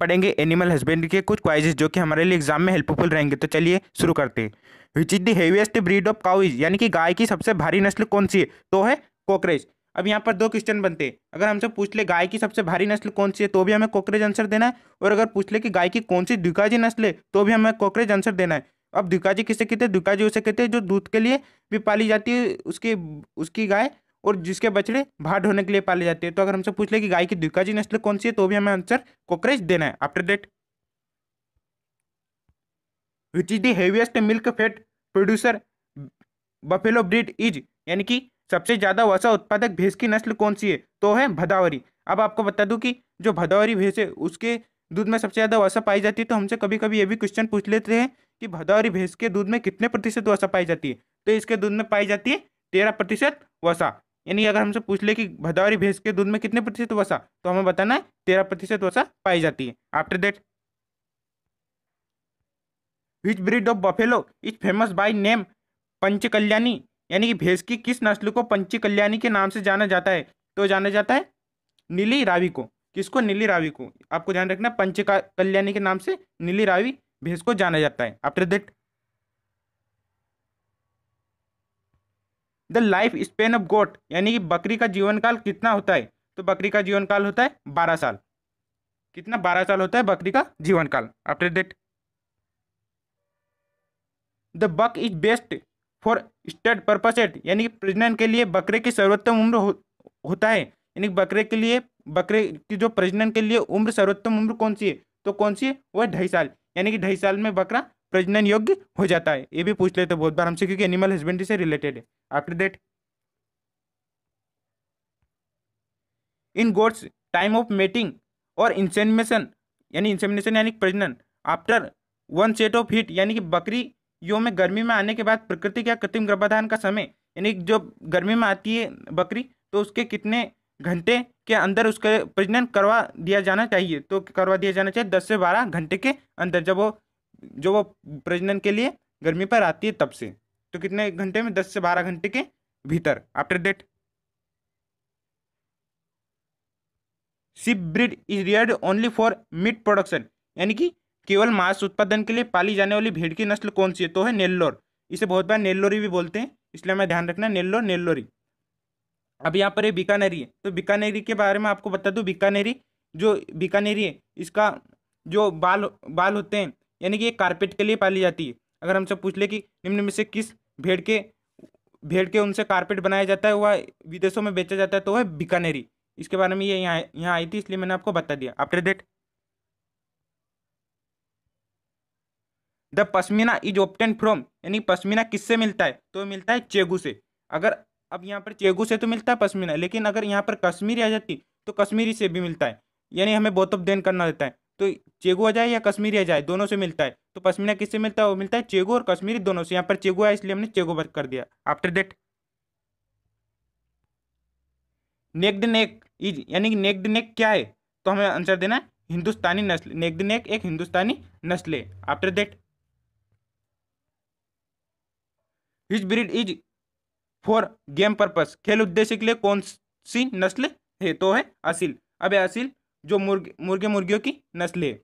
पढ़ेंगे animal husbandry के कुछ क्वाइजेस जो कि हमारे लिए एग्जाम में हेल्पफुल रहेंगे तो चलिए शुरू करते हैं which is the breed of cows यानी कि गाय की सबसे भारी नस्ल कौन सी है तो है कॉकरेज अब यहाँ पर दो क्वेश्चन बनते हैं अगर हमसे पूछ ले गाय की सबसे भारी नस्ल कौन सी है तो भी हमें कॉकरेज आंसर देना है और अगर पूछ ले कि गाय की कौन सी द्विकाजी नस्ल है तो भी हमें कॉकरेज आंसर देना है अब द्विकाजी किसे कहते हैं द्विकाजी उसे कहते हैं जो दूध के लिए भी पाली जाती है उसकी उसकी गाय और जिसके बछड़े भाड़ होने के लिए पाले जाते हैं तो अगर हमसे पूछ ले कि गाय की द्विकाजी नस्ल कौन सी है तो भी हमें आंसर कॉकरेज देना है after that which is the milk fat producer buffalo breed is यानी कि सबसे ज़्यादा वसा उत्पादक भैंस की नस्ल कौन सी है तो है भदावरी अब आपको बता दूं कि जो भदावरी भैंस है उसके दूध में सबसे ज़्यादा वसा पाई जाती है तो हमसे कभी कभी ये भी क्वेश्चन पूछ लेते हैं कि भदावरी भैंस के दूध में कितने प्रतिशत वसा पाई जाती है तो इसके दूध में पाई जाती है तेरह प्रतिशत वसा यानी अगर हमसे पूछ ले कि भदावरी भैंस के दूध में कितने प्रतिशत वसा तो हमें बताना है तेरह प्रतिशत वसा पाई जाती है after that which breed of buffalo is famous by name पंचकल्याणी यानी कि भैंस की किस नस्ल को पंचकल्याणी के नाम से जाना जाता है तो जाना जाता है नीली रावी को किसको नीली रावी को आपको ध्यान रखना पंच कल्याणी के नाम से नीली रावी भैंस को जाना जाता है after that the life span of goat यानी कि बकरी का जीवन काल कितना होता है तो बकरी का जीवन काल होता है बारह साल कितना बारह साल होता है बकरी का जीवन काल after that the buck is best for stud purpose at यानी कि प्रजनन के लिए बकरे की सर्वोत्तम उम्र हो, होता है यानी बकरे के लिए बकरे की जो प्रजनन के लिए उम्र सर्वोत्तम उम्र कौन सी है तो कौन सी है वह ढाई साल यानी कि ढाई साल में बकरा प्रजनन योग्य हो जाता है ये भी पूछ लेते बहुत बार हमसे क्योंकि एनिमल हस्बेंड्री से रिलेटेड है after that in goats time of mating और इंसेमिनेशन यानी इंसेमिनेशन यानी प्रजनन after onset of heat यानी कि बकरी यो में गर्मी में आने के बाद प्रकृति का कृत्रिम गर्भाधान का समय यानी जो गर्मी में आती है बकरी तो उसके कितने घंटे के अंदर उसके प्रजनन करवा दिया जाना चाहिए तो करवा दिया जाना चाहिए दस से बारह घंटे के अंदर जब वो जो वो प्रजनन के लिए गर्मी पर आती है तब से तो कितने घंटे में दस से बारह घंटे के भीतर after that sheep breed is reared only for meat production यानी कि केवल मांस उत्पादन के लिए पाली जाने वाली भेड़ की नस्ल कौन सी है तो है नेल्लोर इसे बहुत बार नेल्लोरी भी बोलते हैं इसलिए हमें ध्यान रखना नेल्लोर नेल्लोरी अब यहाँ पर ये बीकानेरी है तो बीकानेरी के बारे में आपको बता दूँ बीकानेरी जो बीकानेरी है इसका जो बाल बाल होते हैं यानी कि ये कारपेट के लिए पाली जाती है अगर हमसे पूछ ले कि निम्न में से किस भेड़ के भेड़ के उनसे कारपेट बनाया जाता है वह विदेशों में बेचा जाता है तो वह बीकानेरी इसके बारे में ये यहाँ यहाँ आई थी इसलिए मैंने आपको बता दिया after that the pashmina is obtained from यानी पश्मीना किससे मिलता है तो मिलता है चेगू से अगर अब यहाँ पर चेगू से तो मिलता है पश्मीना लेकिन अगर यहाँ पर कश्मीरी आ जाती तो कश्मीरी से भी मिलता है यानी हमें बहुत ऑफ देन करना रहता है तो चेगो आ जाए या कश्मीरी आ जाए दोनों से मिलता है तो पश्मीना किससे मिलता है वो मिलता है चेगो और कश्मीरी दोनों से यहाँ पर चेगो है इसलिए हमने चेगो वर्क कर दिया after that naked neck is यानी कि नेक्ड नेक क्या है तो हमें आंसर देना है हिंदुस्तानी नस्ल नेक्ड नेक एक हिंदुस्तानी नस्ल है after that his breed is for game purpose खेल उद्देश्य के लिए कौन सी नस्ल है तो है असिल अब असिल जो मुर्ग मुर्गे मुर्गियों की नस्लें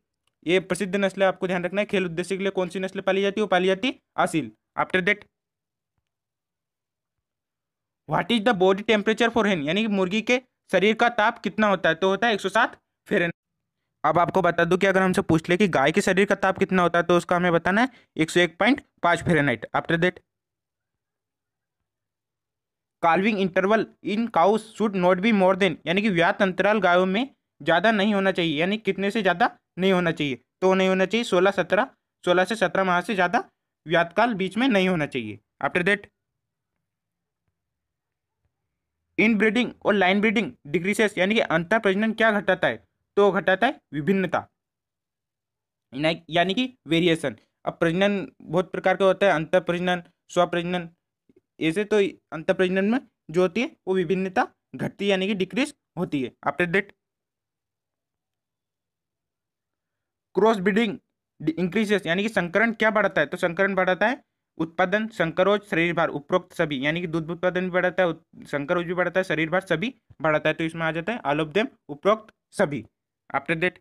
ये प्रसिद्ध नस्लें आपको ध्यान रखना है खेल उद्देश्य के लिए कौन सी नस्लें पाली जाती है वो पाली जाती आसिल after that what is the body temperature for hen यानी कि मुर्गी के शरीर का ताप कितना होता है तो होता है एक सौ सात फेरन अब आपको बता दूं कि अगर हमसे पूछ ले कि गाय के शरीर का ताप कितना होता है तो उसका हमें बताना है एक सौ एक पॉइंट पांच fahrenheit after that calving interval in cows should not be more than यानी कि व्यात अंतराल गायों में ज़्यादा नहीं होना चाहिए यानी कितने से ज़्यादा नहीं होना चाहिए तो नहीं होना चाहिए सोलह सत्रह सोलह से सत्रह माह से ज़्यादा व्यातकाल बीच में नहीं होना चाहिए आफ्टर दैट इन ब्रीडिंग और लाइन ब्रीडिंग डिक्रीसेस यानी कि अंतर प्रजनन क्या घटाता है तो घटाता है विभिन्नता यानी कि वेरिएशन अब प्रजनन बहुत प्रकार का होता है अंतर प्रजनन स्वप्रजनन ऐसे तो अंतर प्रजनन में जो होती है वो विभिन्नता घटती यानी कि डिक्रीज होती है after that crossbreeding increases यानी कि संकरण क्या बढ़ाता है तो संकरण बढ़ाता है उत्पादन संकरोज शरीर भार उपरोक्त सभी यानी कि दूध उत्पादन भी बढ़ाता है संकरोज भी बढ़ाता है शरीर भार सभी बढ़ाता है तो इसमें आ जाता है आलोप देम उपरोक्त सभी after that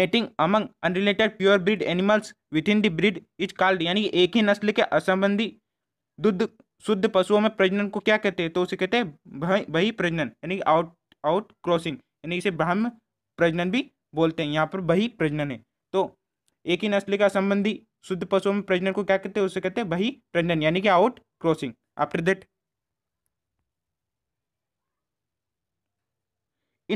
mating among unrelated pure breed animals within the breed is called यानी कि एक ही नस्ल के असंबंधी दूध शुद्ध पशुओं में प्रजनन को क्या कहते हैं तो उसे कहते हैं वही प्रजनन यानी आउट आउट क्रॉसिंग यानी इसे ब्रह्म प्रजनन भी बोलते हैं यहाँ पर बही प्रजनन है तो एक ही नस्ल का संबंधी शुद्ध पशुओं में प्रजनन को क्या कहते हैं उसे कहते हैं बही प्रजनन यानी कि out crossing after that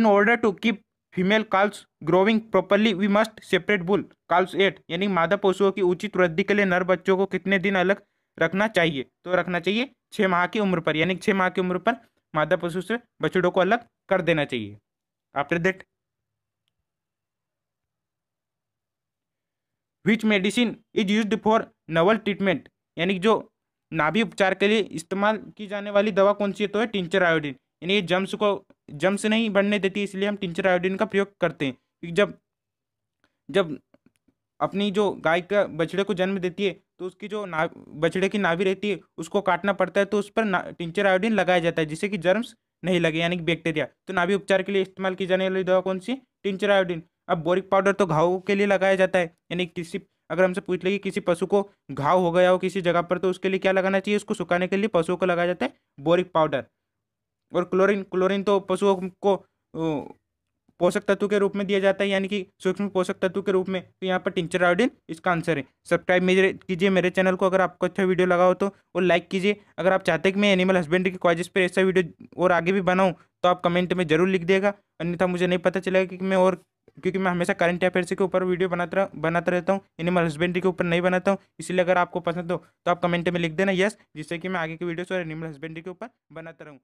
in order to keep female calves growing properly we must separate bull calves at यानी मादा पशुओं की उचित वृद्धि के लिए नर बच्चों को कितने दिन अलग रखना चाहिए तो रखना चाहिए छः माह की उम्र पर यानी छः माह की उम्र पर मादा पशु से बछड़ों को अलग कर देना चाहिए after that which medicine is use for navel treatment यानी जो नाभि उपचार के लिए इस्तेमाल की जाने वाली दवा कौन सी है तो है टिंचर आयोडीन यानी ये जम्स को जम्स नहीं बढ़ने देती इसलिए हम टिंचर आयोडीन का प्रयोग करते हैं क्योंकि जब जब अपनी जो गाय का बछड़े को जन्म देती है तो उसकी जो ना बछड़े की नाभि रहती है उसको काटना पड़ता है तो उस पर टिंचर आयोडीन लगाया जाता है जिससे कि जर्म्स नहीं लगे यानी कि बैक्टीरिया तो नाभि उपचार के लिए इस्तेमाल की जाने वाली दवा कौन सी टिंचर आयोडीन अब बोरिक पाउडर तो घाव के लिए लगाया जाता है यानी किसी अगर हमसे पूछ ले कि किसी पशु को घाव हो गया हो किसी जगह पर तो उसके लिए क्या लगाना चाहिए उसको सुखाने के लिए पशुओं को लगाया जाता है बोरिक पाउडर और क्लोरिन क्लोरिन तो पशुओं को पोषक तत्व के रूप में दिया जाता है यानी कि सूक्ष्म पोषक तत्व के रूप में तो यहाँ पर टिंचर आयोडिन इसका आंसर है सब्सक्राइब मेरे कीजिए मेरे चैनल को अगर आपको अच्छा वीडियो लगा हो तो और लाइक कीजिए अगर आप चाहते हैं कि मैं एनिमल हस्बेंड्री की क्वाजिश पर ऐसा वीडियो और आगे भी बनाऊँ तो आप कमेंट में जरूर लिख देगा अन्यथा मुझे नहीं पता चलेगा कि मैं और क्योंकि मैं हमेशा करंट अफेयर्स के ऊपर वीडियो बनाता बनाता रहता हूँ एनिमल हस्बेंड्री के ऊपर नहीं बनाता हूँ इसलिए अगर आपको पसंद हो तो आप कमेंट में लिख देना यस जिससे कि मैं आगे की वीडियोस और एनिमल हस्बेंड्री के ऊपर बनाता रहूँ